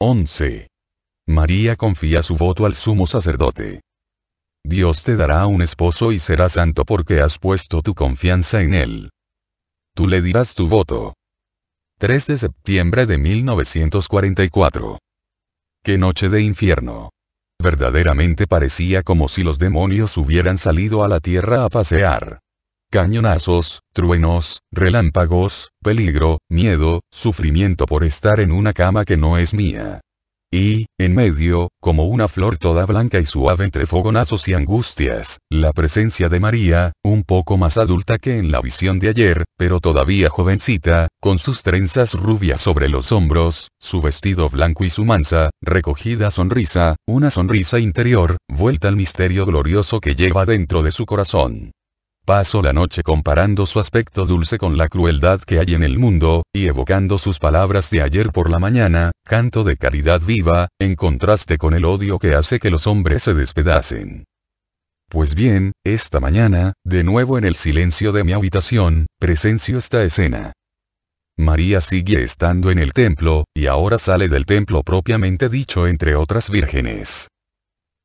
11. María confía su voto al sumo sacerdote. Dios te dará un esposo y será santo porque has puesto tu confianza en él. Tú le dirás tu voto. 3 de septiembre de 1944. Qué noche de infierno. Verdaderamente parecía como si los demonios hubieran salido a la tierra a pasear cañonazos, truenos, relámpagos, peligro, miedo, sufrimiento por estar en una cama que no es mía. Y, en medio, como una flor toda blanca y suave entre fogonazos y angustias, la presencia de María, un poco más adulta que en la visión de ayer, pero todavía jovencita, con sus trenzas rubias sobre los hombros, su vestido blanco y su mansa, recogida sonrisa, una sonrisa interior, vuelta al misterio glorioso que lleva dentro de su corazón. Paso la noche comparando su aspecto dulce con la crueldad que hay en el mundo, y evocando sus palabras de ayer por la mañana, canto de caridad viva, en contraste con el odio que hace que los hombres se despedacen. Pues bien, esta mañana, de nuevo en el silencio de mi habitación, presencio esta escena. María sigue estando en el templo, y ahora sale del templo propiamente dicho entre otras vírgenes.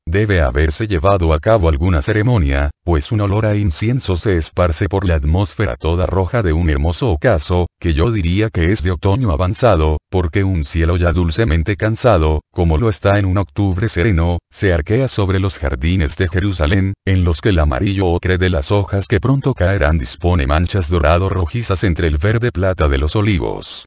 Debe haberse llevado a cabo alguna ceremonia, pues un olor a incienso se esparce por la atmósfera toda roja de un hermoso ocaso, que yo diría que es de otoño avanzado, porque un cielo ya dulcemente cansado, como lo está en un octubre sereno, se arquea sobre los jardines de Jerusalén, en los que el amarillo ocre de las hojas que pronto caerán dispone manchas dorado rojizas entre el verde plata de los olivos.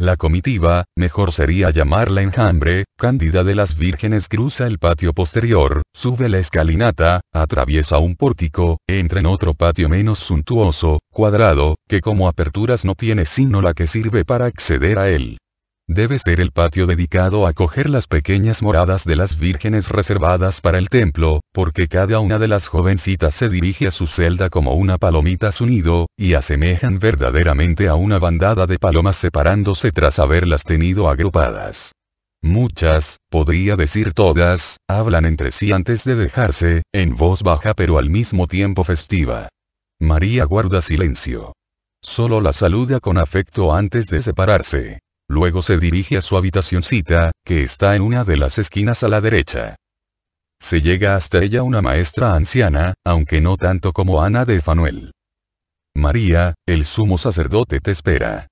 La comitiva, mejor sería llamarla enjambre, Cándida de las Vírgenes cruza el patio posterior, sube la escalinata, atraviesa un pórtico, entra en otro patio menos suntuoso, cuadrado, que como aperturas no tiene sino la que sirve para acceder a él. Debe ser el patio dedicado a coger las pequeñas moradas de las vírgenes reservadas para el templo, porque cada una de las jovencitas se dirige a su celda como una palomita a su nido, y asemejan verdaderamente a una bandada de palomas separándose tras haberlas tenido agrupadas. Muchas, podría decir todas, hablan entre sí antes de dejarse, en voz baja pero al mismo tiempo festiva. María guarda silencio. Solo la saluda con afecto antes de separarse. Luego se dirige a su habitacioncita, que está en una de las esquinas a la derecha. Se llega hasta ella una maestra anciana, aunque no tanto como Ana de Fanuel. María, el sumo sacerdote te espera.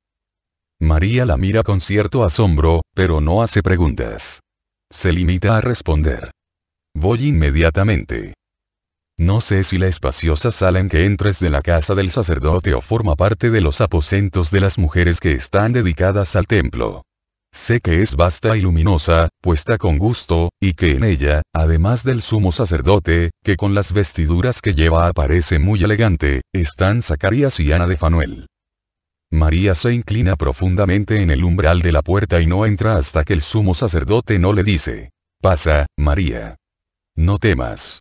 María la mira con cierto asombro, pero no hace preguntas. Se limita a responder. Voy inmediatamente. No sé si la espaciosa sala en que entres de la casa del sacerdote o forma parte de los aposentos de las mujeres que están dedicadas al templo. Sé que es vasta y luminosa, puesta con gusto, y que en ella, además del sumo sacerdote, que con las vestiduras que lleva aparece muy elegante, están Zacarías y Ana de Fanuel. María se inclina profundamente en el umbral de la puerta y no entra hasta que el sumo sacerdote no le dice, pasa, María. No temas.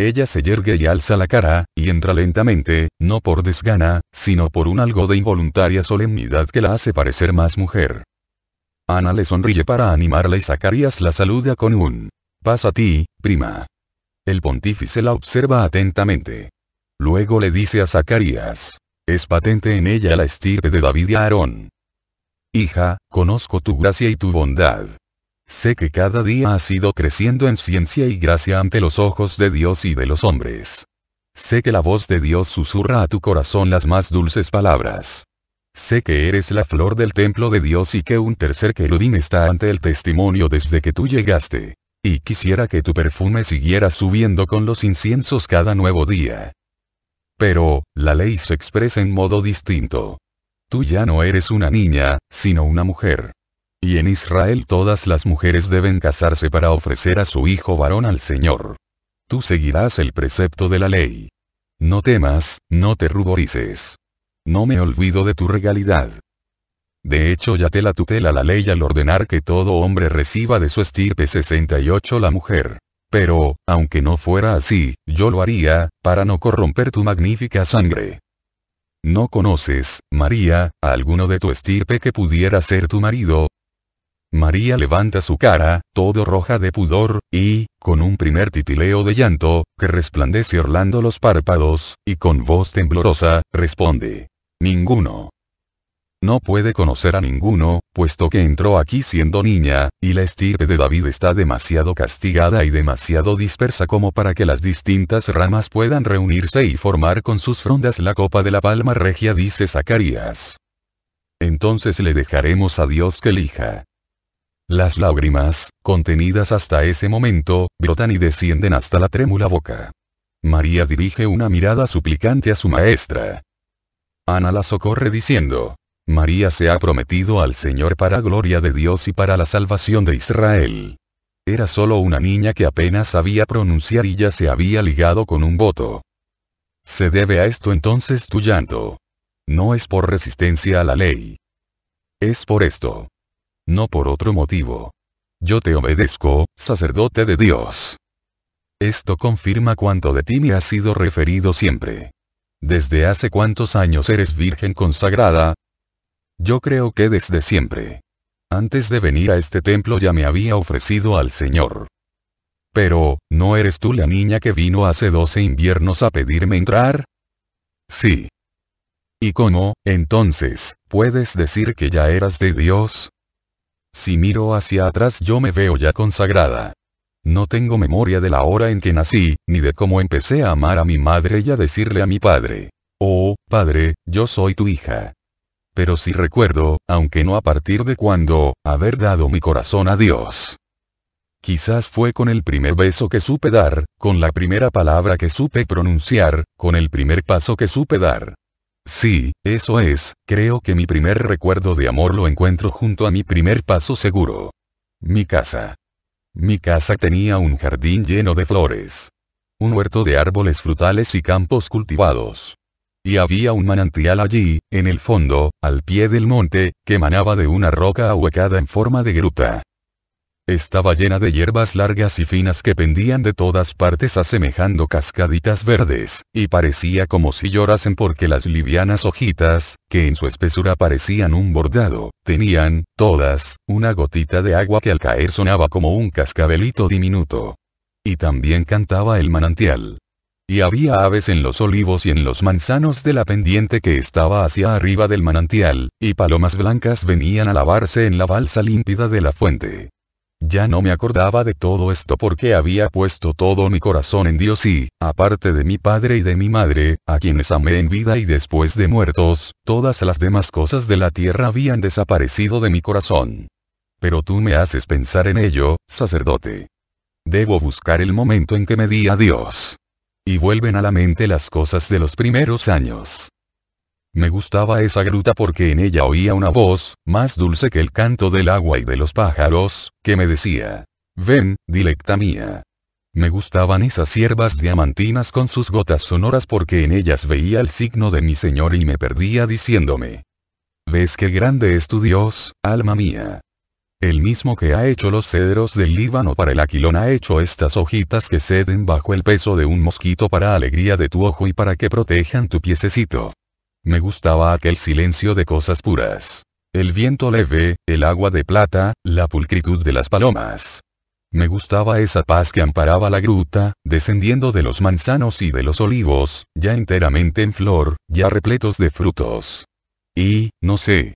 Ella se yergue y alza la cara, y entra lentamente, no por desgana, sino por un algo de involuntaria solemnidad que la hace parecer más mujer. Ana le sonríe para animarla y Zacarías la saluda con un Pasa a ti, prima. El pontífice la observa atentamente. Luego le dice a Zacarías. Es patente en ella la estirpe de David y Aarón. Hija, conozco tu gracia y tu bondad. Sé que cada día has ido creciendo en ciencia y gracia ante los ojos de Dios y de los hombres. Sé que la voz de Dios susurra a tu corazón las más dulces palabras. Sé que eres la flor del templo de Dios y que un tercer querubín está ante el testimonio desde que tú llegaste. Y quisiera que tu perfume siguiera subiendo con los inciensos cada nuevo día. Pero, la ley se expresa en modo distinto. Tú ya no eres una niña, sino una mujer. Y en Israel todas las mujeres deben casarse para ofrecer a su hijo varón al Señor. Tú seguirás el precepto de la ley. No temas, no te ruborices. No me olvido de tu regalidad. De hecho ya te la tutela la ley al ordenar que todo hombre reciba de su estirpe 68 la mujer. Pero, aunque no fuera así, yo lo haría, para no corromper tu magnífica sangre. ¿No conoces, María, a alguno de tu estirpe que pudiera ser tu marido, María levanta su cara, todo roja de pudor, y, con un primer titileo de llanto, que resplandece orlando los párpados, y con voz temblorosa, responde. Ninguno. No puede conocer a ninguno, puesto que entró aquí siendo niña, y la estirpe de David está demasiado castigada y demasiado dispersa como para que las distintas ramas puedan reunirse y formar con sus frondas la copa de la palma regia, dice Zacarías. Entonces le dejaremos a Dios que elija. Las lágrimas, contenidas hasta ese momento, brotan y descienden hasta la trémula boca. María dirige una mirada suplicante a su maestra. Ana la socorre diciendo, María se ha prometido al Señor para gloria de Dios y para la salvación de Israel. Era solo una niña que apenas sabía pronunciar y ya se había ligado con un voto. Se debe a esto entonces tu llanto. No es por resistencia a la ley. Es por esto no por otro motivo. Yo te obedezco, sacerdote de Dios. Esto confirma cuanto de ti me ha sido referido siempre. ¿Desde hace cuántos años eres virgen consagrada? Yo creo que desde siempre. Antes de venir a este templo ya me había ofrecido al Señor. Pero, ¿no eres tú la niña que vino hace doce inviernos a pedirme entrar? Sí. ¿Y cómo, entonces, puedes decir que ya eras de Dios? Si miro hacia atrás yo me veo ya consagrada. No tengo memoria de la hora en que nací, ni de cómo empecé a amar a mi madre y a decirle a mi padre. Oh, padre, yo soy tu hija. Pero sí recuerdo, aunque no a partir de cuando, haber dado mi corazón a Dios. Quizás fue con el primer beso que supe dar, con la primera palabra que supe pronunciar, con el primer paso que supe dar. Sí, eso es, creo que mi primer recuerdo de amor lo encuentro junto a mi primer paso seguro. Mi casa. Mi casa tenía un jardín lleno de flores. Un huerto de árboles frutales y campos cultivados. Y había un manantial allí, en el fondo, al pie del monte, que manaba de una roca ahuecada en forma de gruta. Estaba llena de hierbas largas y finas que pendían de todas partes asemejando cascaditas verdes, y parecía como si llorasen porque las livianas hojitas, que en su espesura parecían un bordado, tenían, todas, una gotita de agua que al caer sonaba como un cascabelito diminuto. Y también cantaba el manantial. Y había aves en los olivos y en los manzanos de la pendiente que estaba hacia arriba del manantial, y palomas blancas venían a lavarse en la balsa límpida de la fuente. Ya no me acordaba de todo esto porque había puesto todo mi corazón en Dios y, aparte de mi padre y de mi madre, a quienes amé en vida y después de muertos, todas las demás cosas de la tierra habían desaparecido de mi corazón. Pero tú me haces pensar en ello, sacerdote. Debo buscar el momento en que me di a Dios. Y vuelven a la mente las cosas de los primeros años. Me gustaba esa gruta porque en ella oía una voz, más dulce que el canto del agua y de los pájaros, que me decía, Ven, dilecta mía. Me gustaban esas hierbas diamantinas con sus gotas sonoras porque en ellas veía el signo de mi Señor y me perdía diciéndome, ¿Ves qué grande es tu Dios, alma mía? El mismo que ha hecho los cedros del Líbano para el aquilón ha hecho estas hojitas que ceden bajo el peso de un mosquito para alegría de tu ojo y para que protejan tu piececito. Me gustaba aquel silencio de cosas puras. El viento leve, el agua de plata, la pulcritud de las palomas. Me gustaba esa paz que amparaba la gruta, descendiendo de los manzanos y de los olivos, ya enteramente en flor, ya repletos de frutos. Y, no sé.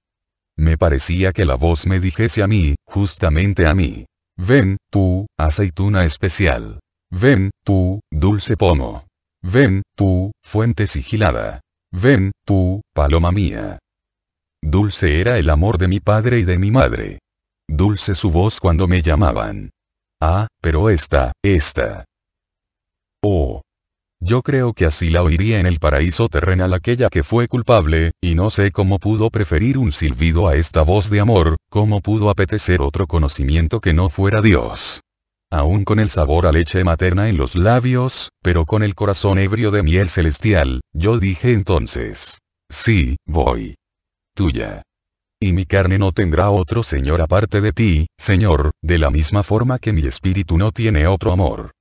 Me parecía que la voz me dijese a mí, justamente a mí. Ven, tú, aceituna especial. Ven, tú, dulce pomo. Ven, tú, fuente sigilada. Ven, tú, paloma mía. Dulce era el amor de mi padre y de mi madre. Dulce su voz cuando me llamaban. Ah, pero esta, esta. Oh. Yo creo que así la oiría en el paraíso terrenal aquella que fue culpable, y no sé cómo pudo preferir un silbido a esta voz de amor, cómo pudo apetecer otro conocimiento que no fuera Dios aún con el sabor a leche materna en los labios, pero con el corazón ebrio de miel celestial, yo dije entonces. Sí, voy. Tuya. Y mi carne no tendrá otro Señor aparte de ti, Señor, de la misma forma que mi espíritu no tiene otro amor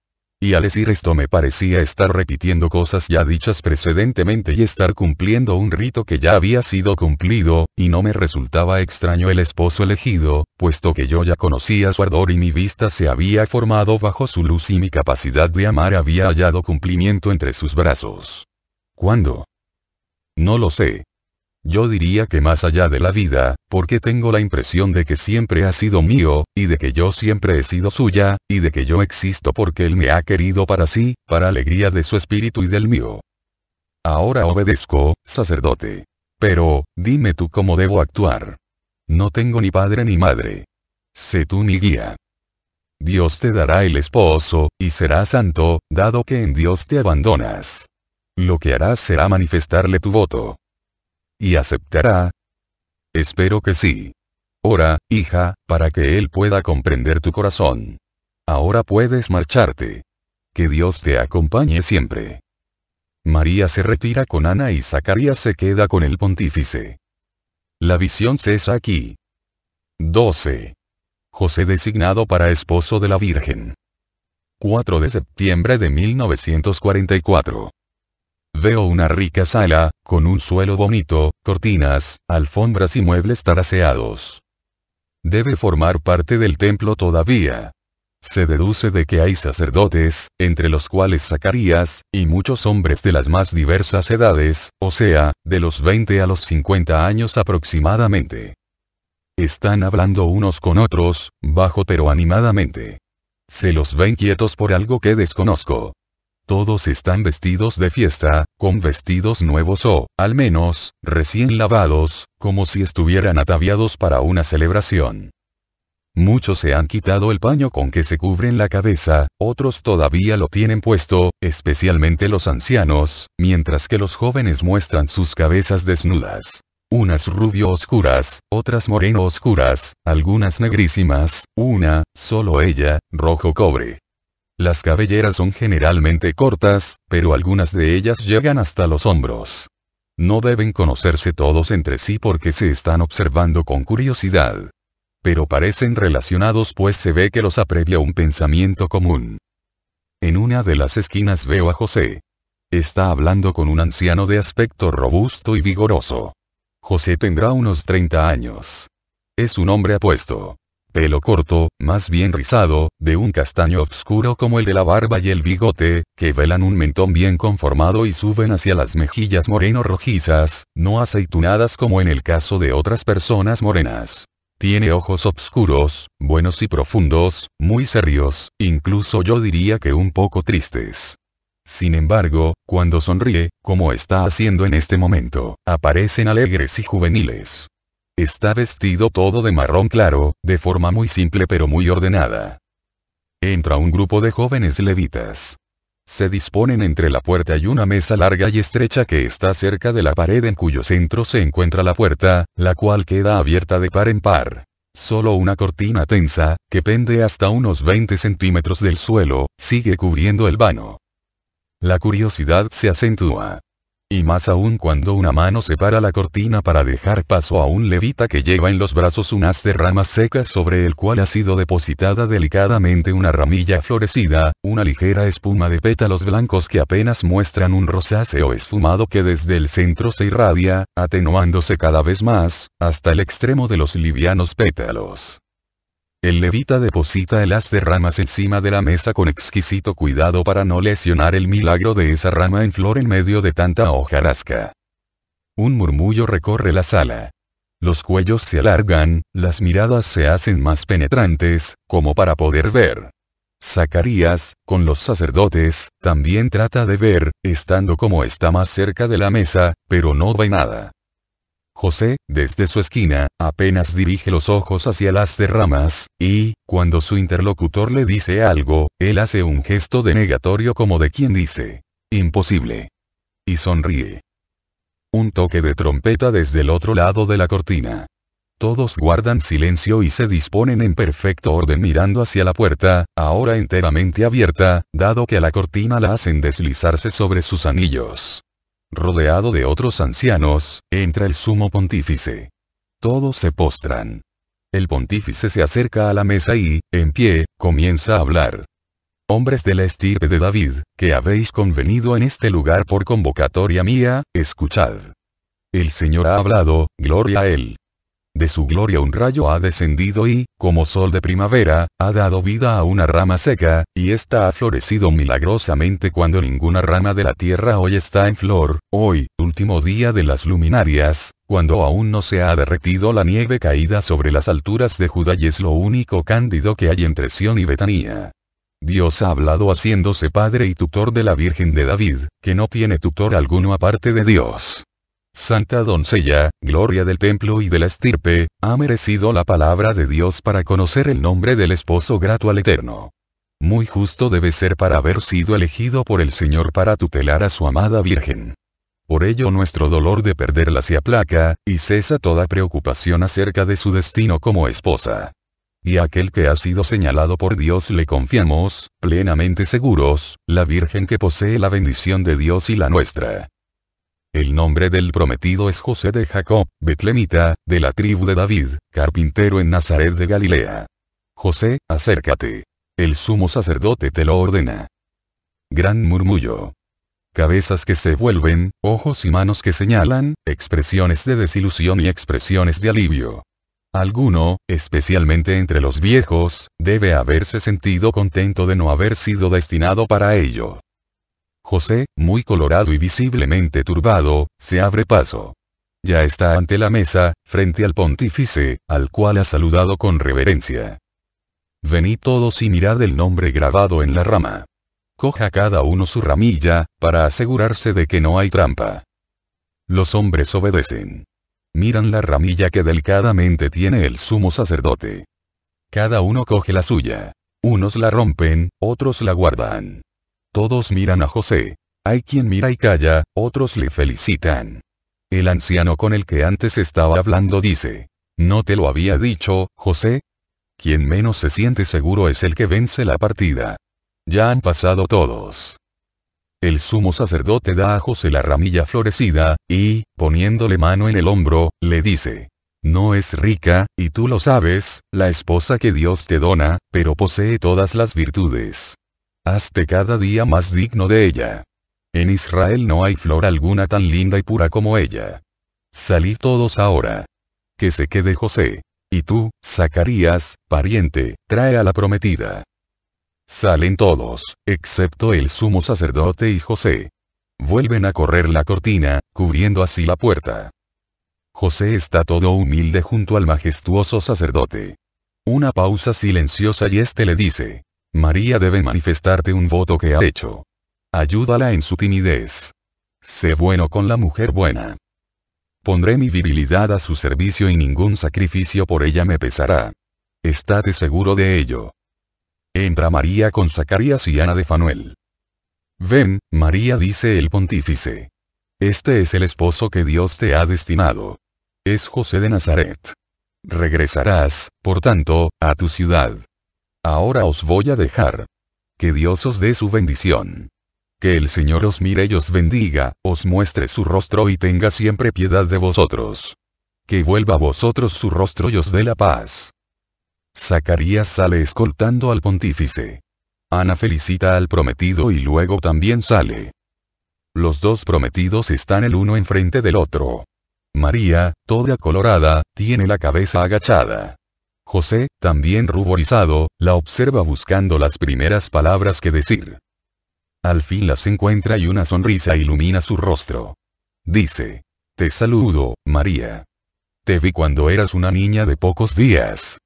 y al decir esto me parecía estar repitiendo cosas ya dichas precedentemente y estar cumpliendo un rito que ya había sido cumplido, y no me resultaba extraño el esposo elegido, puesto que yo ya conocía su ardor y mi vista se había formado bajo su luz y mi capacidad de amar había hallado cumplimiento entre sus brazos. ¿Cuándo? No lo sé. Yo diría que más allá de la vida, porque tengo la impresión de que siempre ha sido mío, y de que yo siempre he sido suya, y de que yo existo porque Él me ha querido para sí, para alegría de su espíritu y del mío. Ahora obedezco, sacerdote. Pero, dime tú cómo debo actuar. No tengo ni padre ni madre. Sé tú mi guía. Dios te dará el esposo, y será santo, dado que en Dios te abandonas. Lo que harás será manifestarle tu voto. ¿Y aceptará? Espero que sí. Ora, hija, para que Él pueda comprender tu corazón. Ahora puedes marcharte. Que Dios te acompañe siempre. María se retira con Ana y Zacarías se queda con el pontífice. La visión cesa aquí. 12. José designado para esposo de la Virgen. 4 de septiembre de 1944. Veo una rica sala, con un suelo bonito, cortinas, alfombras y muebles taraseados. Debe formar parte del templo todavía. Se deduce de que hay sacerdotes, entre los cuales Zacarías, y muchos hombres de las más diversas edades, o sea, de los 20 a los 50 años aproximadamente. Están hablando unos con otros, bajo pero animadamente. Se los ven quietos por algo que desconozco todos están vestidos de fiesta, con vestidos nuevos o, al menos, recién lavados, como si estuvieran ataviados para una celebración. Muchos se han quitado el paño con que se cubren la cabeza, otros todavía lo tienen puesto, especialmente los ancianos, mientras que los jóvenes muestran sus cabezas desnudas. Unas rubio oscuras, otras moreno oscuras, algunas negrísimas, una, solo ella, rojo cobre. Las cabelleras son generalmente cortas, pero algunas de ellas llegan hasta los hombros. No deben conocerse todos entre sí porque se están observando con curiosidad. Pero parecen relacionados pues se ve que los aprevia un pensamiento común. En una de las esquinas veo a José. Está hablando con un anciano de aspecto robusto y vigoroso. José tendrá unos 30 años. Es un hombre apuesto. Pelo corto, más bien rizado, de un castaño oscuro como el de la barba y el bigote, que velan un mentón bien conformado y suben hacia las mejillas moreno rojizas, no aceitunadas como en el caso de otras personas morenas. Tiene ojos oscuros, buenos y profundos, muy serios, incluso yo diría que un poco tristes. Sin embargo, cuando sonríe, como está haciendo en este momento, aparecen alegres y juveniles. Está vestido todo de marrón claro, de forma muy simple pero muy ordenada. Entra un grupo de jóvenes levitas. Se disponen entre la puerta y una mesa larga y estrecha que está cerca de la pared en cuyo centro se encuentra la puerta, la cual queda abierta de par en par. Solo una cortina tensa, que pende hasta unos 20 centímetros del suelo, sigue cubriendo el vano. La curiosidad se acentúa y más aún cuando una mano separa la cortina para dejar paso a un levita que lleva en los brazos un haz de ramas secas sobre el cual ha sido depositada delicadamente una ramilla florecida, una ligera espuma de pétalos blancos que apenas muestran un rosáceo esfumado que desde el centro se irradia, atenuándose cada vez más, hasta el extremo de los livianos pétalos. El levita deposita el haz de ramas encima de la mesa con exquisito cuidado para no lesionar el milagro de esa rama en flor en medio de tanta hojarasca. Un murmullo recorre la sala. Los cuellos se alargan, las miradas se hacen más penetrantes, como para poder ver. Zacarías, con los sacerdotes, también trata de ver, estando como está más cerca de la mesa, pero no ve nada. José, desde su esquina, apenas dirige los ojos hacia las derramas, y, cuando su interlocutor le dice algo, él hace un gesto denegatorio como de quien dice, imposible. Y sonríe. Un toque de trompeta desde el otro lado de la cortina. Todos guardan silencio y se disponen en perfecto orden mirando hacia la puerta, ahora enteramente abierta, dado que a la cortina la hacen deslizarse sobre sus anillos rodeado de otros ancianos, entra el sumo pontífice. Todos se postran. El pontífice se acerca a la mesa y, en pie, comienza a hablar. Hombres de la estirpe de David, que habéis convenido en este lugar por convocatoria mía, escuchad. El Señor ha hablado, gloria a Él. De su gloria un rayo ha descendido y, como sol de primavera, ha dado vida a una rama seca, y ésta ha florecido milagrosamente cuando ninguna rama de la tierra hoy está en flor, hoy, último día de las luminarias, cuando aún no se ha derretido la nieve caída sobre las alturas de Judá y es lo único cándido que hay entre Sion y Betanía. Dios ha hablado haciéndose padre y tutor de la Virgen de David, que no tiene tutor alguno aparte de Dios. Santa doncella, gloria del templo y de la estirpe, ha merecido la palabra de Dios para conocer el nombre del esposo grato al Eterno. Muy justo debe ser para haber sido elegido por el Señor para tutelar a su amada Virgen. Por ello nuestro dolor de perderla se aplaca, y cesa toda preocupación acerca de su destino como esposa. Y a aquel que ha sido señalado por Dios le confiamos, plenamente seguros, la Virgen que posee la bendición de Dios y la nuestra. El nombre del prometido es José de Jacob, betlemita, de la tribu de David, carpintero en Nazaret de Galilea. José, acércate. El sumo sacerdote te lo ordena. Gran murmullo. Cabezas que se vuelven, ojos y manos que señalan, expresiones de desilusión y expresiones de alivio. Alguno, especialmente entre los viejos, debe haberse sentido contento de no haber sido destinado para ello. José, muy colorado y visiblemente turbado, se abre paso. Ya está ante la mesa, frente al pontífice, al cual ha saludado con reverencia. Venid todos y mirad el nombre grabado en la rama. Coja cada uno su ramilla, para asegurarse de que no hay trampa. Los hombres obedecen. Miran la ramilla que delicadamente tiene el sumo sacerdote. Cada uno coge la suya. Unos la rompen, otros la guardan. Todos miran a José. Hay quien mira y calla, otros le felicitan. El anciano con el que antes estaba hablando dice, ¿no te lo había dicho, José? Quien menos se siente seguro es el que vence la partida. Ya han pasado todos. El sumo sacerdote da a José la ramilla florecida, y, poniéndole mano en el hombro, le dice, no es rica, y tú lo sabes, la esposa que Dios te dona, pero posee todas las virtudes. Hazte cada día más digno de ella. En Israel no hay flor alguna tan linda y pura como ella. Salid todos ahora. Que se quede José. Y tú, Zacarías, pariente, trae a la prometida. Salen todos, excepto el sumo sacerdote y José. Vuelven a correr la cortina, cubriendo así la puerta. José está todo humilde junto al majestuoso sacerdote. Una pausa silenciosa y éste le dice, María debe manifestarte un voto que ha hecho. Ayúdala en su timidez. Sé bueno con la mujer buena. Pondré mi virilidad a su servicio y ningún sacrificio por ella me pesará. Estate seguro de ello. Entra María con Zacarías y Ana de Fanuel. Ven, María dice el pontífice. Este es el esposo que Dios te ha destinado. Es José de Nazaret. Regresarás, por tanto, a tu ciudad. Ahora os voy a dejar. Que Dios os dé su bendición. Que el Señor os mire y os bendiga, os muestre su rostro y tenga siempre piedad de vosotros. Que vuelva a vosotros su rostro y os dé la paz. Zacarías sale escoltando al pontífice. Ana felicita al prometido y luego también sale. Los dos prometidos están el uno enfrente del otro. María, toda colorada, tiene la cabeza agachada. José, también ruborizado, la observa buscando las primeras palabras que decir. Al fin las encuentra y una sonrisa ilumina su rostro. Dice. Te saludo, María. Te vi cuando eras una niña de pocos días.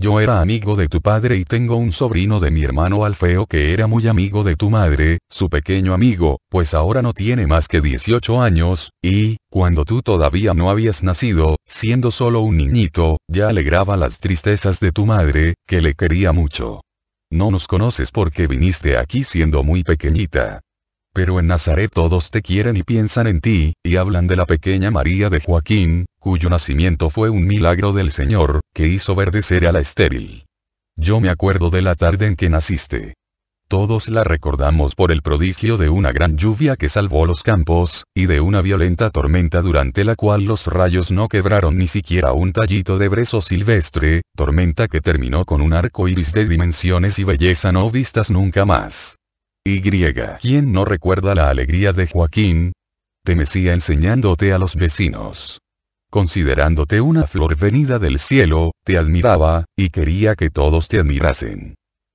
Yo era amigo de tu padre y tengo un sobrino de mi hermano Alfeo que era muy amigo de tu madre, su pequeño amigo, pues ahora no tiene más que 18 años, y, cuando tú todavía no habías nacido, siendo solo un niñito, ya alegraba las tristezas de tu madre, que le quería mucho. No nos conoces porque viniste aquí siendo muy pequeñita. Pero en Nazaret todos te quieren y piensan en ti, y hablan de la pequeña María de Joaquín, cuyo nacimiento fue un milagro del Señor, que hizo verdecer a la estéril. Yo me acuerdo de la tarde en que naciste. Todos la recordamos por el prodigio de una gran lluvia que salvó los campos, y de una violenta tormenta durante la cual los rayos no quebraron ni siquiera un tallito de brezo silvestre, tormenta que terminó con un arco iris de dimensiones y belleza no vistas nunca más. Y. ¿Quién no recuerda la alegría de Joaquín? Te mesía enseñándote a los vecinos. Considerándote una flor venida del cielo, te admiraba, y quería que todos te admirasen.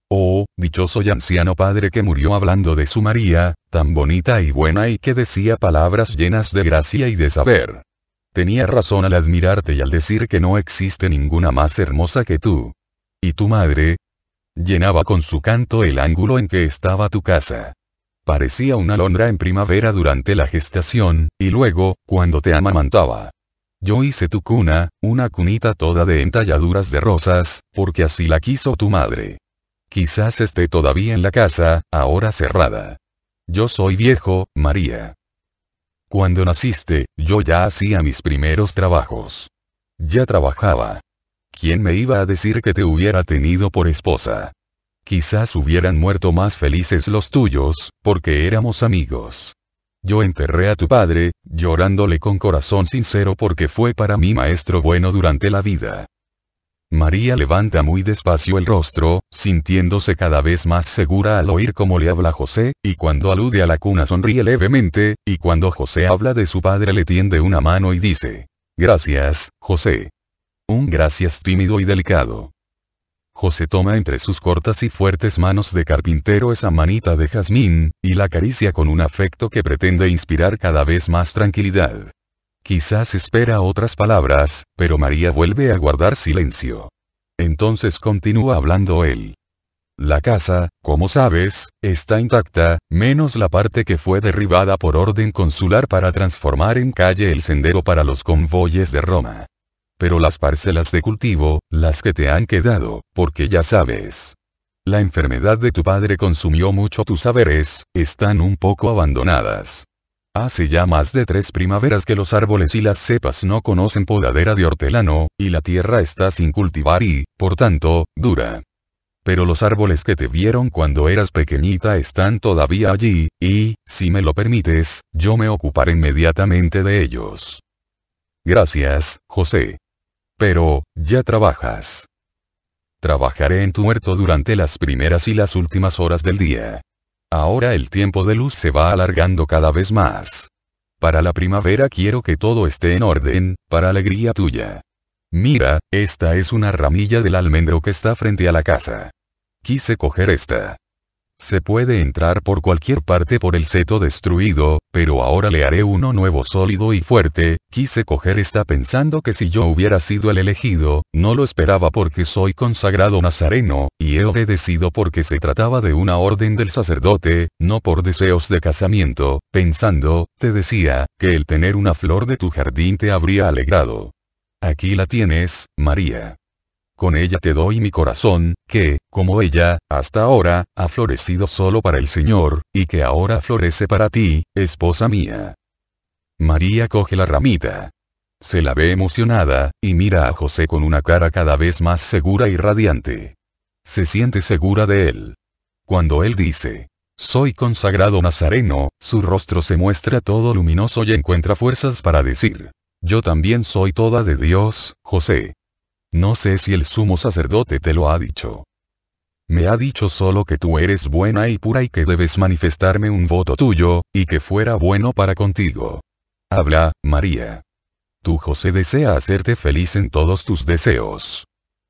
Oh, dichoso y anciano padre que murió hablando de su María, tan bonita y buena y que decía palabras llenas de gracia y de saber. Tenía razón al admirarte y al decir que no existe ninguna más hermosa que tú. Y tu madre, Llenaba con su canto el ángulo en que estaba tu casa. Parecía una alondra en primavera durante la gestación, y luego, cuando te amamantaba. Yo hice tu cuna, una cunita toda de entalladuras de rosas, porque así la quiso tu madre. Quizás esté todavía en la casa, ahora cerrada. Yo soy viejo, María. Cuando naciste, yo ya hacía mis primeros trabajos. Ya trabajaba. ¿Quién me iba a decir que te hubiera tenido por esposa? Quizás hubieran muerto más felices los tuyos, porque éramos amigos. Yo enterré a tu padre, llorándole con corazón sincero porque fue para mí maestro bueno durante la vida. María levanta muy despacio el rostro, sintiéndose cada vez más segura al oír cómo le habla José, y cuando alude a la cuna sonríe levemente, y cuando José habla de su padre le tiende una mano y dice, Gracias, José un gracias tímido y delicado. José toma entre sus cortas y fuertes manos de carpintero esa manita de jazmín, y la acaricia con un afecto que pretende inspirar cada vez más tranquilidad. Quizás espera otras palabras, pero María vuelve a guardar silencio. Entonces continúa hablando él. La casa, como sabes, está intacta, menos la parte que fue derribada por orden consular para transformar en calle el sendero para los convoyes de Roma pero las parcelas de cultivo, las que te han quedado, porque ya sabes. La enfermedad de tu padre consumió mucho tus saberes, están un poco abandonadas. Hace ya más de tres primaveras que los árboles y las cepas no conocen podadera de hortelano, y la tierra está sin cultivar y, por tanto, dura. Pero los árboles que te vieron cuando eras pequeñita están todavía allí, y, si me lo permites, yo me ocuparé inmediatamente de ellos. Gracias, José. Pero, ya trabajas. Trabajaré en tu huerto durante las primeras y las últimas horas del día. Ahora el tiempo de luz se va alargando cada vez más. Para la primavera quiero que todo esté en orden, para alegría tuya. Mira, esta es una ramilla del almendro que está frente a la casa. Quise coger esta. Se puede entrar por cualquier parte por el seto destruido, pero ahora le haré uno nuevo sólido y fuerte, quise coger esta pensando que si yo hubiera sido el elegido, no lo esperaba porque soy consagrado nazareno, y he obedecido porque se trataba de una orden del sacerdote, no por deseos de casamiento, pensando, te decía, que el tener una flor de tu jardín te habría alegrado. Aquí la tienes, María. Con ella te doy mi corazón, que, como ella, hasta ahora, ha florecido solo para el Señor, y que ahora florece para ti, esposa mía. María coge la ramita. Se la ve emocionada, y mira a José con una cara cada vez más segura y radiante. Se siente segura de él. Cuando él dice, soy consagrado nazareno, su rostro se muestra todo luminoso y encuentra fuerzas para decir, yo también soy toda de Dios, José. No sé si el sumo sacerdote te lo ha dicho. Me ha dicho solo que tú eres buena y pura y que debes manifestarme un voto tuyo, y que fuera bueno para contigo. Habla, María. Tu José desea hacerte feliz en todos tus deseos.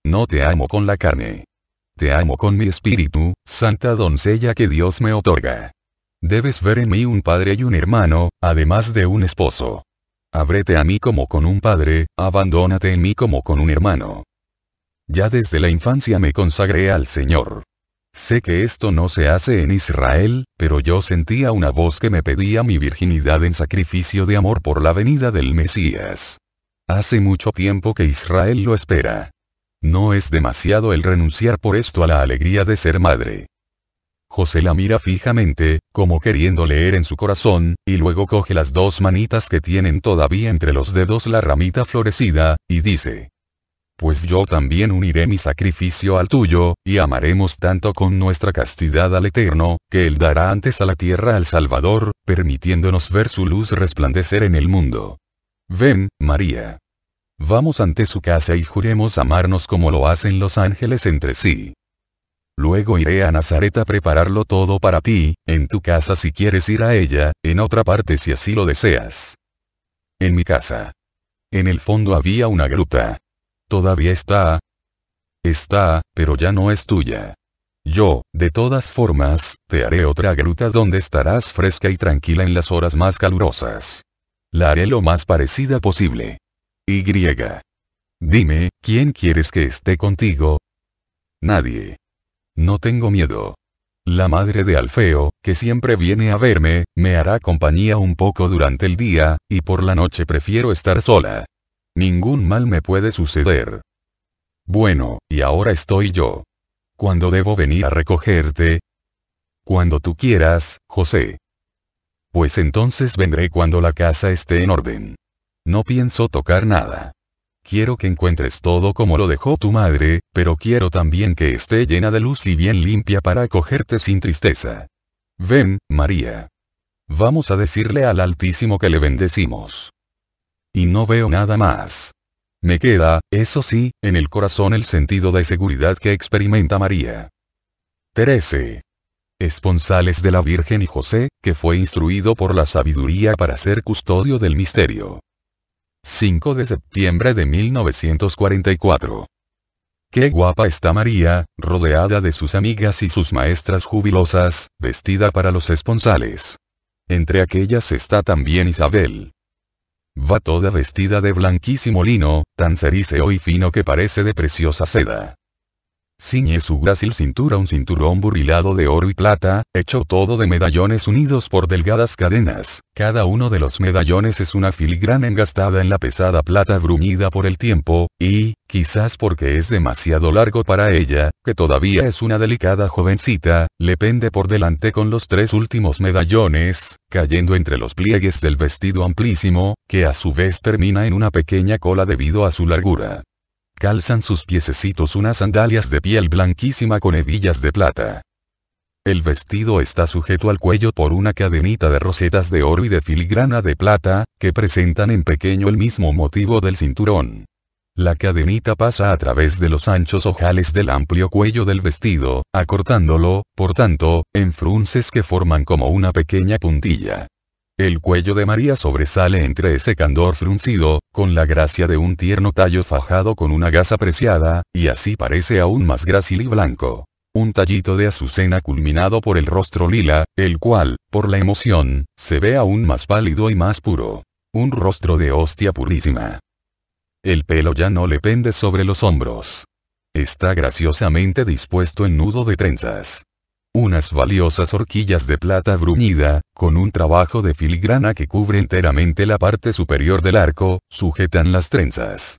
No te amo con la carne. Te amo con mi espíritu, santa doncella que Dios me otorga. Debes ver en mí un padre y un hermano, además de un esposo. Abrete a mí como con un padre, abandónate en mí como con un hermano. Ya desde la infancia me consagré al Señor. Sé que esto no se hace en Israel, pero yo sentía una voz que me pedía mi virginidad en sacrificio de amor por la venida del Mesías. Hace mucho tiempo que Israel lo espera. No es demasiado el renunciar por esto a la alegría de ser madre. José la mira fijamente, como queriendo leer en su corazón, y luego coge las dos manitas que tienen todavía entre los dedos la ramita florecida, y dice, pues yo también uniré mi sacrificio al tuyo, y amaremos tanto con nuestra castidad al Eterno, que Él dará antes a la tierra al Salvador, permitiéndonos ver su luz resplandecer en el mundo. Ven, María. Vamos ante su casa y juremos amarnos como lo hacen los ángeles entre sí. Luego iré a Nazaret a prepararlo todo para ti, en tu casa si quieres ir a ella, en otra parte si así lo deseas. En mi casa. En el fondo había una gruta. Todavía está. Está, pero ya no es tuya. Yo, de todas formas, te haré otra gruta donde estarás fresca y tranquila en las horas más calurosas. La haré lo más parecida posible. Y. Dime, ¿quién quieres que esté contigo? Nadie. No tengo miedo. La madre de Alfeo, que siempre viene a verme, me hará compañía un poco durante el día, y por la noche prefiero estar sola. Ningún mal me puede suceder. Bueno, y ahora estoy yo. ¿Cuándo debo venir a recogerte? Cuando tú quieras, José. Pues entonces vendré cuando la casa esté en orden. No pienso tocar nada. Quiero que encuentres todo como lo dejó tu madre, pero quiero también que esté llena de luz y bien limpia para acogerte sin tristeza. Ven, María. Vamos a decirle al Altísimo que le bendecimos. Y no veo nada más. Me queda, eso sí, en el corazón el sentido de seguridad que experimenta María. 13. Esponsales de la Virgen y José, que fue instruido por la sabiduría para ser custodio del misterio. 5 de septiembre de 1944. Qué guapa está María, rodeada de sus amigas y sus maestras jubilosas, vestida para los esponsales. Entre aquellas está también Isabel. Va toda vestida de blanquísimo lino, tan ceriseo y fino que parece de preciosa seda. Ciñe su grácil cintura un cinturón burrilado de oro y plata, hecho todo de medallones unidos por delgadas cadenas. Cada uno de los medallones es una filigrana engastada en la pesada plata bruñida por el tiempo, y, quizás porque es demasiado largo para ella, que todavía es una delicada jovencita, le pende por delante con los tres últimos medallones, cayendo entre los pliegues del vestido amplísimo, que a su vez termina en una pequeña cola debido a su largura calzan sus piececitos unas sandalias de piel blanquísima con hebillas de plata. El vestido está sujeto al cuello por una cadenita de rosetas de oro y de filigrana de plata, que presentan en pequeño el mismo motivo del cinturón. La cadenita pasa a través de los anchos ojales del amplio cuello del vestido, acortándolo, por tanto, en frunces que forman como una pequeña puntilla. El cuello de María sobresale entre ese candor fruncido, con la gracia de un tierno tallo fajado con una gasa preciada, y así parece aún más grácil y blanco. Un tallito de azucena culminado por el rostro lila, el cual, por la emoción, se ve aún más pálido y más puro. Un rostro de hostia purísima. El pelo ya no le pende sobre los hombros. Está graciosamente dispuesto en nudo de trenzas unas valiosas horquillas de plata bruñida, con un trabajo de filigrana que cubre enteramente la parte superior del arco, sujetan las trenzas.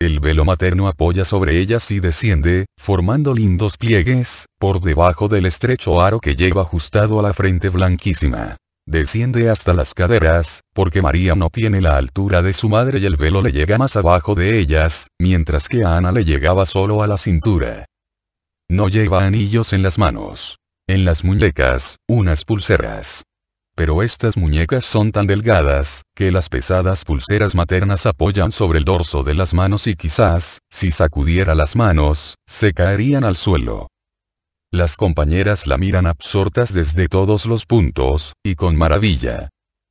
El velo materno apoya sobre ellas y desciende, formando lindos pliegues, por debajo del estrecho aro que lleva ajustado a la frente blanquísima. Desciende hasta las caderas, porque María no tiene la altura de su madre y el velo le llega más abajo de ellas, mientras que a Ana le llegaba solo a la cintura. No lleva anillos en las manos. En las muñecas, unas pulseras. Pero estas muñecas son tan delgadas, que las pesadas pulseras maternas apoyan sobre el dorso de las manos y quizás, si sacudiera las manos, se caerían al suelo. Las compañeras la miran absortas desde todos los puntos, y con maravilla.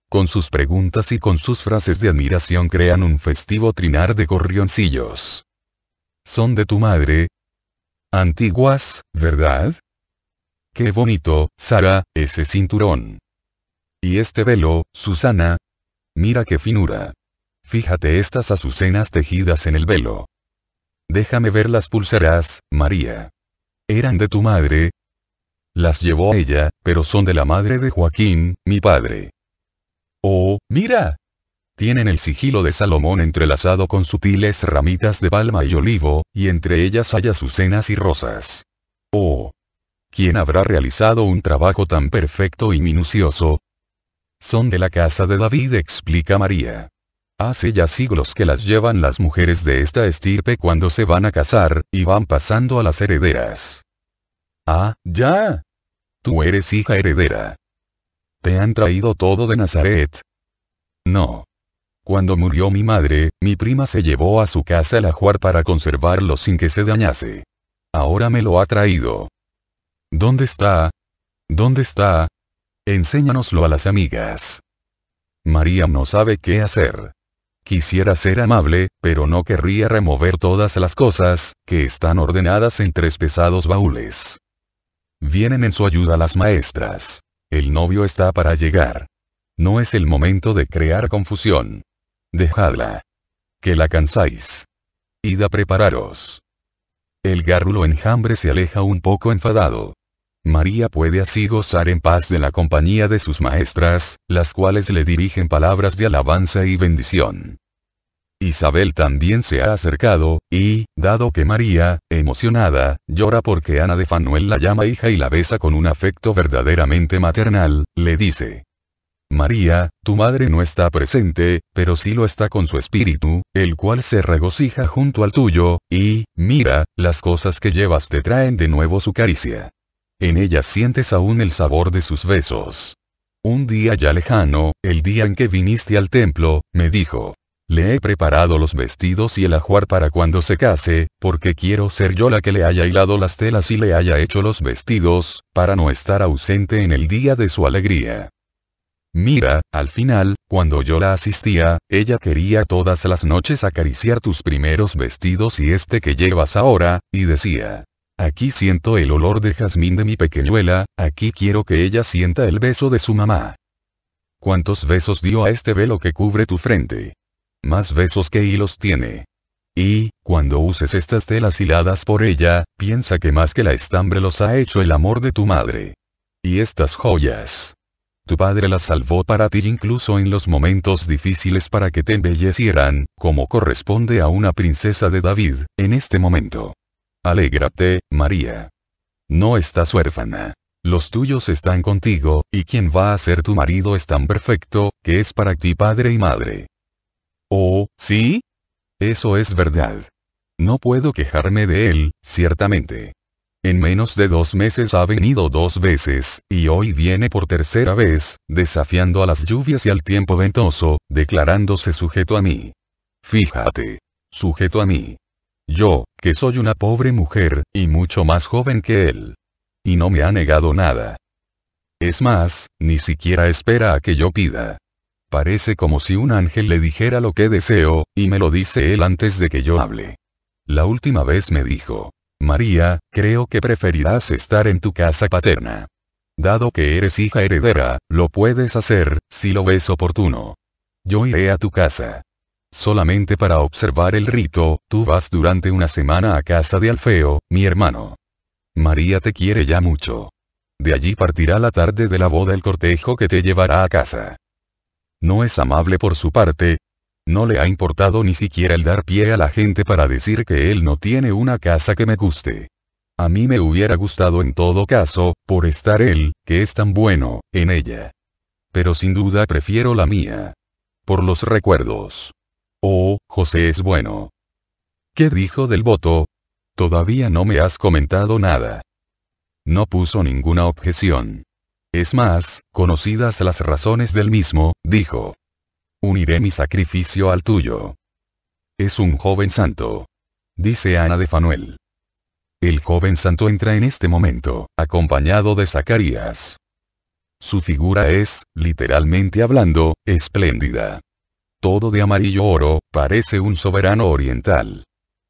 Con sus preguntas y con sus frases de admiración crean un festivo trinar de gorrioncillos. Son de tu madre, Antiguas, ¿verdad? Qué bonito, Sara, ese cinturón. Y este velo, Susana. Mira qué finura. Fíjate estas azucenas tejidas en el velo. Déjame ver las pulseras, María. ¿Eran de tu madre? Las llevó ella, pero son de la madre de Joaquín, mi padre. Oh, mira, tienen el sigilo de Salomón entrelazado con sutiles ramitas de palma y olivo, y entre ellas hay azucenas y rosas. Oh. ¿Quién habrá realizado un trabajo tan perfecto y minucioso? Son de la casa de David, explica María. Hace ya siglos que las llevan las mujeres de esta estirpe cuando se van a casar, y van pasando a las herederas. Ah, ya. Tú eres hija heredera. ¿Te han traído todo de Nazaret? No. Cuando murió mi madre, mi prima se llevó a su casa el ajuar para conservarlo sin que se dañase. Ahora me lo ha traído. ¿Dónde está? ¿Dónde está? Enséñanoslo a las amigas. María no sabe qué hacer. Quisiera ser amable, pero no querría remover todas las cosas, que están ordenadas en tres pesados baúles. Vienen en su ayuda las maestras. El novio está para llegar. No es el momento de crear confusión. Dejadla. Que la cansáis. Id a prepararos. El gárrulo enjambre se aleja un poco enfadado. María puede así gozar en paz de la compañía de sus maestras, las cuales le dirigen palabras de alabanza y bendición. Isabel también se ha acercado, y, dado que María, emocionada, llora porque Ana de Fanuel la llama hija y la besa con un afecto verdaderamente maternal, le dice, María, tu madre no está presente, pero sí lo está con su espíritu, el cual se regocija junto al tuyo, y, mira, las cosas que llevas te traen de nuevo su caricia. En ellas sientes aún el sabor de sus besos. Un día ya lejano, el día en que viniste al templo, me dijo. Le he preparado los vestidos y el ajuar para cuando se case, porque quiero ser yo la que le haya hilado las telas y le haya hecho los vestidos, para no estar ausente en el día de su alegría. Mira, al final, cuando yo la asistía, ella quería todas las noches acariciar tus primeros vestidos y este que llevas ahora, y decía. Aquí siento el olor de jazmín de mi pequeñuela, aquí quiero que ella sienta el beso de su mamá. ¿Cuántos besos dio a este velo que cubre tu frente? Más besos que hilos tiene. Y, cuando uses estas telas hiladas por ella, piensa que más que la estambre los ha hecho el amor de tu madre. Y estas joyas. Tu Padre la salvó para ti incluso en los momentos difíciles para que te embellecieran, como corresponde a una princesa de David, en este momento. Alégrate, María. No estás huérfana. Los tuyos están contigo, y quien va a ser tu marido es tan perfecto, que es para ti padre y madre. Oh, ¿sí? Eso es verdad. No puedo quejarme de él, ciertamente. En menos de dos meses ha venido dos veces, y hoy viene por tercera vez, desafiando a las lluvias y al tiempo ventoso, declarándose sujeto a mí. Fíjate. Sujeto a mí. Yo, que soy una pobre mujer, y mucho más joven que él. Y no me ha negado nada. Es más, ni siquiera espera a que yo pida. Parece como si un ángel le dijera lo que deseo, y me lo dice él antes de que yo hable. La última vez me dijo, María, creo que preferirás estar en tu casa paterna. Dado que eres hija heredera, lo puedes hacer, si lo ves oportuno. Yo iré a tu casa. Solamente para observar el rito, tú vas durante una semana a casa de Alfeo, mi hermano. María te quiere ya mucho. De allí partirá la tarde de la boda el cortejo que te llevará a casa. No es amable por su parte, no le ha importado ni siquiera el dar pie a la gente para decir que él no tiene una casa que me guste. A mí me hubiera gustado en todo caso, por estar él, que es tan bueno, en ella. Pero sin duda prefiero la mía. Por los recuerdos. Oh, José es bueno. ¿Qué dijo del voto? Todavía no me has comentado nada. No puso ninguna objeción. Es más, conocidas las razones del mismo, dijo, uniré mi sacrificio al tuyo. Es un joven santo. Dice Ana de Fanuel. El joven santo entra en este momento, acompañado de Zacarías. Su figura es, literalmente hablando, espléndida. Todo de amarillo oro, parece un soberano oriental.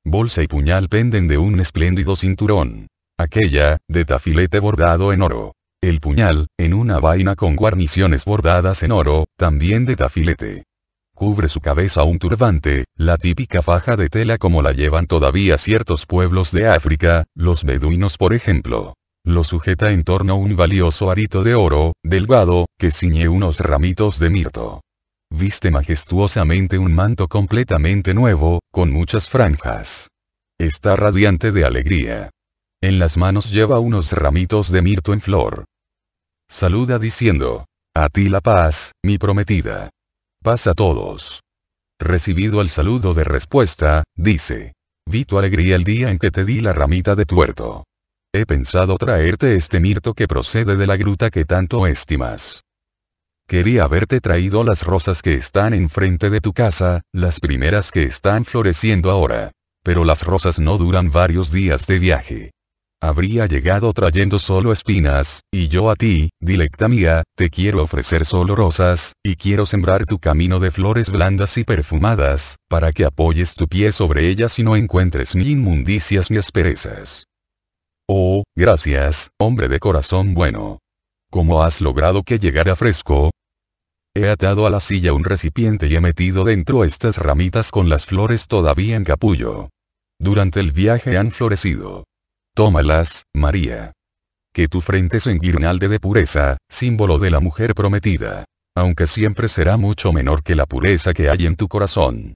Bolsa y puñal penden de un espléndido cinturón. Aquella, de tafilete bordado en oro. El puñal, en una vaina con guarniciones bordadas en oro, también de tafilete. Cubre su cabeza un turbante, la típica faja de tela como la llevan todavía ciertos pueblos de África, los beduinos por ejemplo. Lo sujeta en torno a un valioso arito de oro, delgado, que ciñe unos ramitos de mirto. Viste majestuosamente un manto completamente nuevo, con muchas franjas. Está radiante de alegría. En las manos lleva unos ramitos de mirto en flor saluda diciendo, a ti la paz, mi prometida. Paz a todos. Recibido el saludo de respuesta, dice, vi tu alegría el día en que te di la ramita de tuerto. He pensado traerte este mirto que procede de la gruta que tanto estimas. Quería haberte traído las rosas que están enfrente de tu casa, las primeras que están floreciendo ahora. Pero las rosas no duran varios días de viaje habría llegado trayendo solo espinas, y yo a ti, dilecta mía, te quiero ofrecer solo rosas, y quiero sembrar tu camino de flores blandas y perfumadas, para que apoyes tu pie sobre ellas y no encuentres ni inmundicias ni asperezas. Oh, gracias, hombre de corazón bueno. ¿Cómo has logrado que llegara fresco? He atado a la silla un recipiente y he metido dentro estas ramitas con las flores todavía en capullo. Durante el viaje han florecido. Tómalas, María. Que tu frente un guirnalde de pureza, símbolo de la mujer prometida. Aunque siempre será mucho menor que la pureza que hay en tu corazón.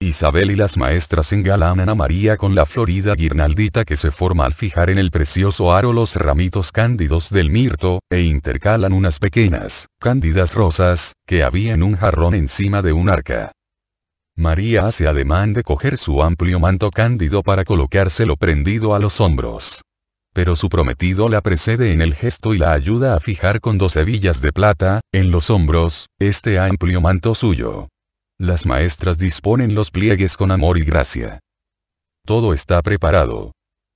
Isabel y las maestras engalanan a María con la florida guirnaldita que se forma al fijar en el precioso aro los ramitos cándidos del mirto, e intercalan unas pequeñas, cándidas rosas, que había en un jarrón encima de un arca. María hace ademán de coger su amplio manto cándido para colocárselo prendido a los hombros. Pero su prometido la precede en el gesto y la ayuda a fijar con dos hebillas de plata, en los hombros, este amplio manto suyo. Las maestras disponen los pliegues con amor y gracia. Todo está preparado.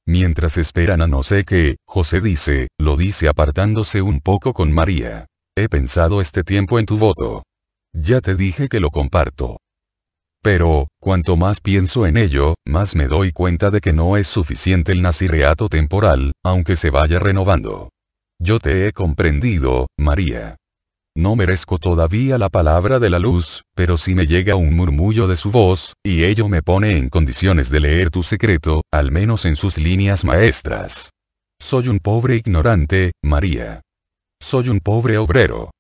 Mientras esperan a no sé qué, José dice, lo dice apartándose un poco con María. He pensado este tiempo en tu voto. Ya te dije que lo comparto. Pero, cuanto más pienso en ello, más me doy cuenta de que no es suficiente el nazireato temporal, aunque se vaya renovando. Yo te he comprendido, María. No merezco todavía la palabra de la luz, pero si me llega un murmullo de su voz, y ello me pone en condiciones de leer tu secreto, al menos en sus líneas maestras. Soy un pobre ignorante, María. Soy un pobre obrero.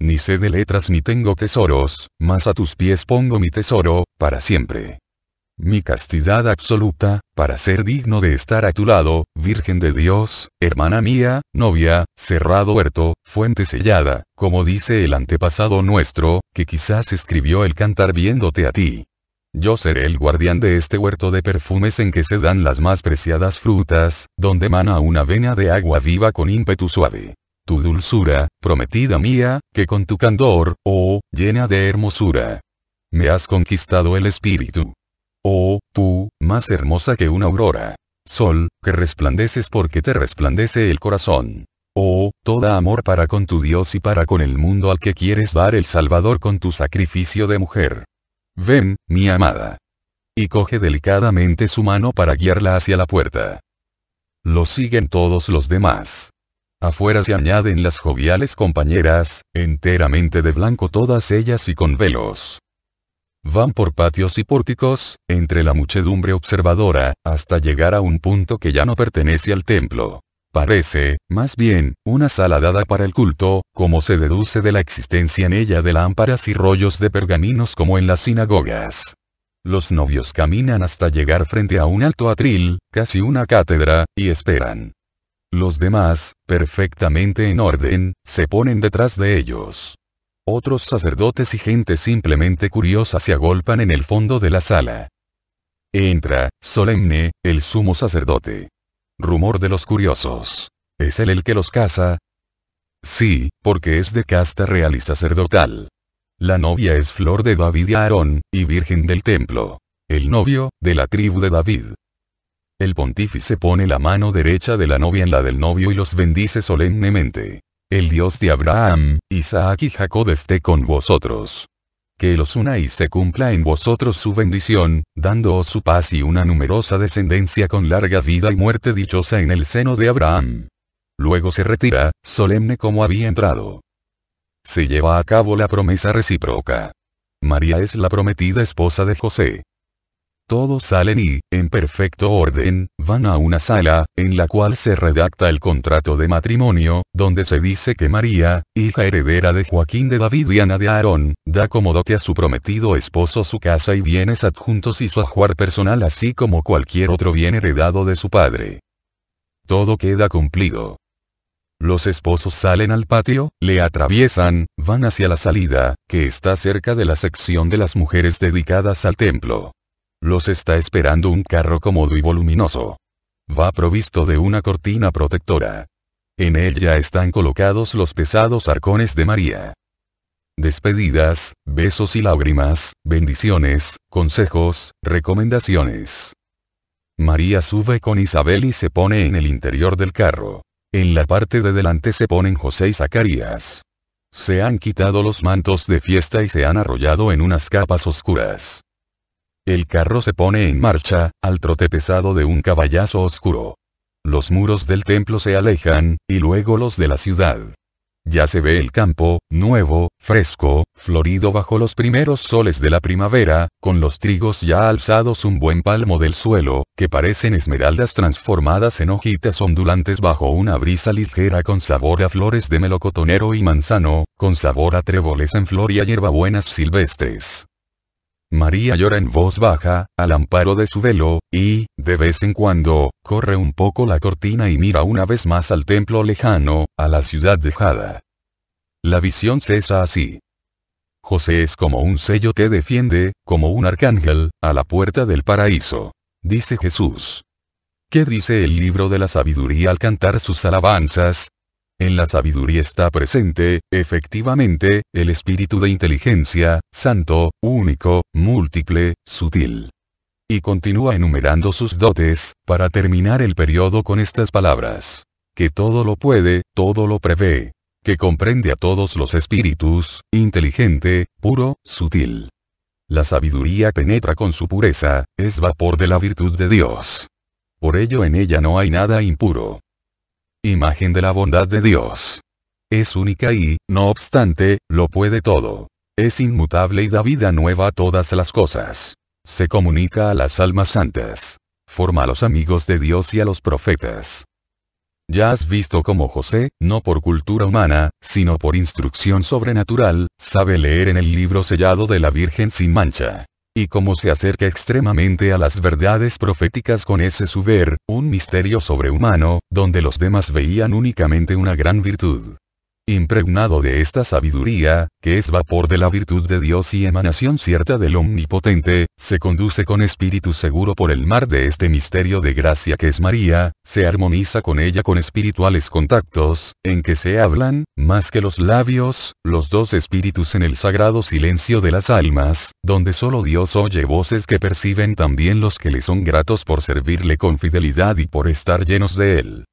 Ni sé de letras ni tengo tesoros, mas a tus pies pongo mi tesoro, para siempre. Mi castidad absoluta, para ser digno de estar a tu lado, Virgen de Dios, hermana mía, novia, cerrado huerto, fuente sellada, como dice el antepasado nuestro, que quizás escribió el cantar viéndote a ti. Yo seré el guardián de este huerto de perfumes en que se dan las más preciadas frutas, donde mana una vena de agua viva con ímpetu suave tu dulzura, prometida mía, que con tu candor, oh, llena de hermosura. Me has conquistado el espíritu. Oh, tú, más hermosa que una aurora. Sol, que resplandeces porque te resplandece el corazón. Oh, toda amor para con tu Dios y para con el mundo al que quieres dar el Salvador con tu sacrificio de mujer. Ven, mi amada. Y coge delicadamente su mano para guiarla hacia la puerta. Lo siguen todos los demás. Afuera se añaden las joviales compañeras, enteramente de blanco todas ellas y con velos. Van por patios y pórticos, entre la muchedumbre observadora, hasta llegar a un punto que ya no pertenece al templo. Parece, más bien, una sala dada para el culto, como se deduce de la existencia en ella de lámparas y rollos de pergaminos como en las sinagogas. Los novios caminan hasta llegar frente a un alto atril, casi una cátedra, y esperan. Los demás, perfectamente en orden, se ponen detrás de ellos. Otros sacerdotes y gente simplemente curiosa se agolpan en el fondo de la sala. Entra, solemne, el sumo sacerdote. Rumor de los curiosos. ¿Es él el que los casa? Sí, porque es de casta real y sacerdotal. La novia es flor de David y Aarón, y virgen del templo. El novio, de la tribu de David. El pontífice pone la mano derecha de la novia en la del novio y los bendice solemnemente. El Dios de Abraham, Isaac y Jacob esté con vosotros. Que los una y se cumpla en vosotros su bendición, dándoos su paz y una numerosa descendencia con larga vida y muerte dichosa en el seno de Abraham. Luego se retira, solemne como había entrado. Se lleva a cabo la promesa recíproca. María es la prometida esposa de José. Todos salen y, en perfecto orden, van a una sala, en la cual se redacta el contrato de matrimonio, donde se dice que María, hija heredera de Joaquín de David y Ana de Aarón, da como dote a su prometido esposo su casa y bienes adjuntos y su ajuar personal así como cualquier otro bien heredado de su padre. Todo queda cumplido. Los esposos salen al patio, le atraviesan, van hacia la salida, que está cerca de la sección de las mujeres dedicadas al templo. Los está esperando un carro cómodo y voluminoso. Va provisto de una cortina protectora. En ella están colocados los pesados arcones de María. Despedidas, besos y lágrimas, bendiciones, consejos, recomendaciones. María sube con Isabel y se pone en el interior del carro. En la parte de delante se ponen José y Zacarías. Se han quitado los mantos de fiesta y se han arrollado en unas capas oscuras. El carro se pone en marcha, al trote pesado de un caballazo oscuro. Los muros del templo se alejan, y luego los de la ciudad. Ya se ve el campo, nuevo, fresco, florido bajo los primeros soles de la primavera, con los trigos ya alzados un buen palmo del suelo, que parecen esmeraldas transformadas en hojitas ondulantes bajo una brisa ligera con sabor a flores de melocotonero y manzano, con sabor a tréboles en flor y a hierbabuenas silvestres. María llora en voz baja, al amparo de su velo, y, de vez en cuando, corre un poco la cortina y mira una vez más al templo lejano, a la ciudad dejada. La visión cesa así. José es como un sello que defiende, como un arcángel, a la puerta del paraíso. Dice Jesús. ¿Qué dice el libro de la sabiduría al cantar sus alabanzas? En la sabiduría está presente, efectivamente, el espíritu de inteligencia, santo, único, múltiple, sutil. Y continúa enumerando sus dotes, para terminar el periodo con estas palabras. Que todo lo puede, todo lo prevé. Que comprende a todos los espíritus, inteligente, puro, sutil. La sabiduría penetra con su pureza, es vapor de la virtud de Dios. Por ello en ella no hay nada impuro imagen de la bondad de Dios. Es única y, no obstante, lo puede todo. Es inmutable y da vida nueva a todas las cosas. Se comunica a las almas santas. Forma a los amigos de Dios y a los profetas. Ya has visto cómo José, no por cultura humana, sino por instrucción sobrenatural, sabe leer en el libro sellado de la Virgen sin mancha y cómo se acerca extremadamente a las verdades proféticas con ese su un misterio sobrehumano, donde los demás veían únicamente una gran virtud impregnado de esta sabiduría, que es vapor de la virtud de Dios y emanación cierta del Omnipotente, se conduce con espíritu seguro por el mar de este misterio de gracia que es María, se armoniza con ella con espirituales contactos, en que se hablan, más que los labios, los dos espíritus en el sagrado silencio de las almas, donde solo Dios oye voces que perciben también los que le son gratos por servirle con fidelidad y por estar llenos de él.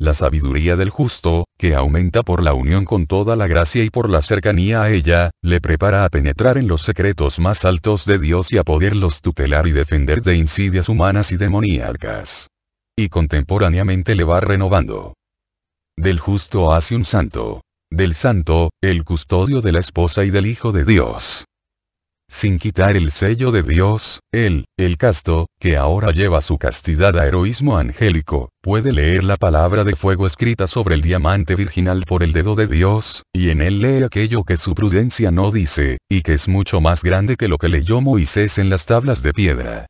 La sabiduría del justo, que aumenta por la unión con toda la gracia y por la cercanía a ella, le prepara a penetrar en los secretos más altos de Dios y a poderlos tutelar y defender de insidias humanas y demoníacas. Y contemporáneamente le va renovando. Del justo hace un santo. Del santo, el custodio de la esposa y del Hijo de Dios sin quitar el sello de Dios, él, el casto, que ahora lleva su castidad a heroísmo angélico, puede leer la palabra de fuego escrita sobre el diamante virginal por el dedo de Dios, y en él lee aquello que su prudencia no dice, y que es mucho más grande que lo que leyó Moisés en las tablas de piedra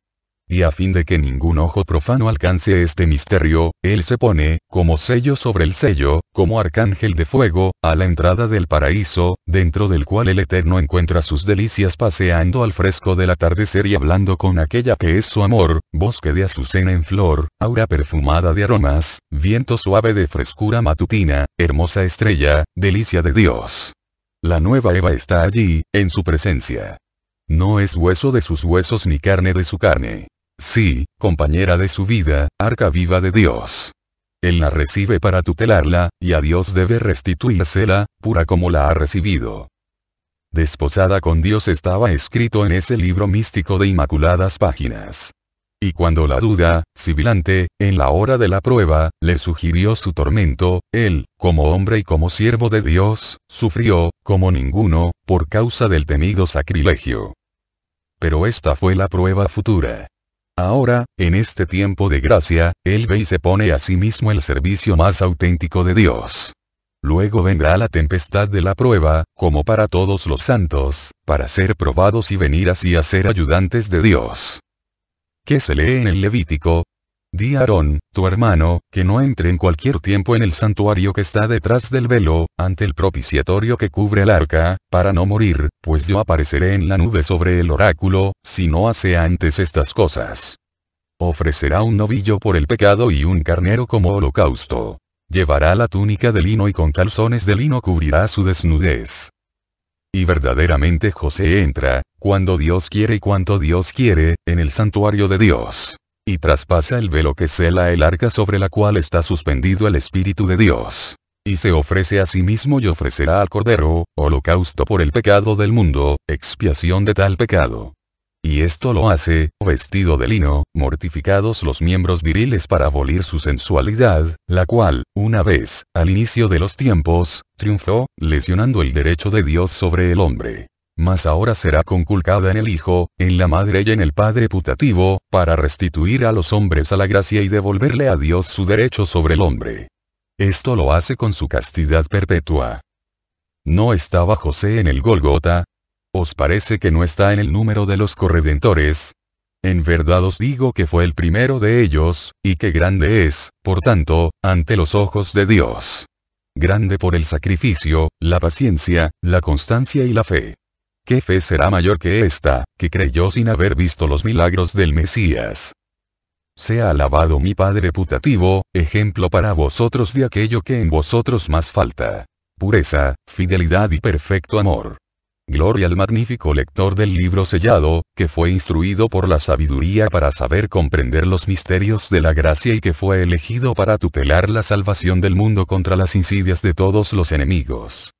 y a fin de que ningún ojo profano alcance este misterio, él se pone, como sello sobre el sello, como arcángel de fuego, a la entrada del paraíso, dentro del cual el Eterno encuentra sus delicias paseando al fresco del atardecer y hablando con aquella que es su amor, bosque de azucena en flor, aura perfumada de aromas, viento suave de frescura matutina, hermosa estrella, delicia de Dios. La nueva Eva está allí, en su presencia. No es hueso de sus huesos ni carne de su carne. Sí, compañera de su vida, arca viva de Dios. Él la recibe para tutelarla, y a Dios debe restituírsela, pura como la ha recibido. Desposada con Dios estaba escrito en ese libro místico de inmaculadas páginas. Y cuando la duda, sibilante, en la hora de la prueba, le sugirió su tormento, él, como hombre y como siervo de Dios, sufrió, como ninguno, por causa del temido sacrilegio. Pero esta fue la prueba futura. Ahora, en este tiempo de gracia, él ve y se pone a sí mismo el servicio más auténtico de Dios. Luego vendrá la tempestad de la prueba, como para todos los santos, para ser probados y venir así a ser ayudantes de Dios. ¿Qué se lee en el Levítico, Di a Aarón, tu hermano, que no entre en cualquier tiempo en el santuario que está detrás del velo, ante el propiciatorio que cubre el arca, para no morir, pues yo apareceré en la nube sobre el oráculo, si no hace antes estas cosas. Ofrecerá un novillo por el pecado y un carnero como holocausto. Llevará la túnica de lino y con calzones de lino cubrirá su desnudez. Y verdaderamente José entra, cuando Dios quiere y cuanto Dios quiere, en el santuario de Dios y traspasa el velo que cela el arca sobre la cual está suspendido el Espíritu de Dios. Y se ofrece a sí mismo y ofrecerá al Cordero, holocausto por el pecado del mundo, expiación de tal pecado. Y esto lo hace, vestido de lino, mortificados los miembros viriles para abolir su sensualidad, la cual, una vez, al inicio de los tiempos, triunfó, lesionando el derecho de Dios sobre el hombre mas ahora será conculcada en el Hijo, en la Madre y en el Padre putativo, para restituir a los hombres a la gracia y devolverle a Dios su derecho sobre el hombre. Esto lo hace con su castidad perpetua. ¿No estaba José en el Golgota? ¿Os parece que no está en el número de los corredentores? En verdad os digo que fue el primero de ellos, y que grande es, por tanto, ante los ojos de Dios. Grande por el sacrificio, la paciencia, la constancia y la fe. ¿Qué fe será mayor que esta, que creyó sin haber visto los milagros del Mesías? Sea alabado mi Padre putativo, ejemplo para vosotros de aquello que en vosotros más falta. Pureza, fidelidad y perfecto amor. Gloria al magnífico lector del libro sellado, que fue instruido por la sabiduría para saber comprender los misterios de la gracia y que fue elegido para tutelar la salvación del mundo contra las insidias de todos los enemigos.